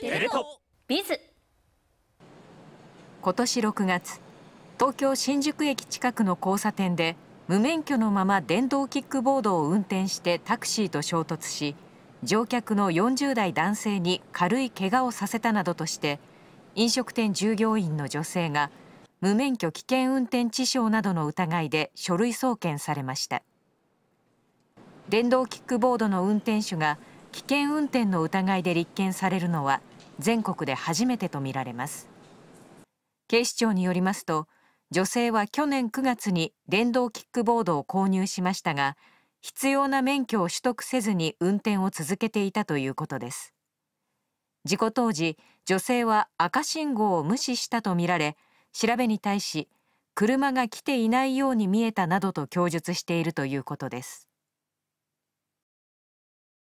テレ東ビズ今年6月東京新宿駅近くの交差点で無免許のまま電動キックボードを運転してタクシーと衝突し乗客の40代男性に軽い怪我をさせたなどとして飲食店従業員の女性が無免許危険運転致傷などの疑いで書類送検されました電動キックボードの運転手が危険運転の疑いで立件されるのは全国で初めてとみられます警視庁によりますと女性は去年9月に電動キックボードを購入しましたが必要な免許を取得せずに運転を続けていたということです事故当時女性は赤信号を無視したとみられ調べに対し車が来ていないように見えたなどと供述しているということです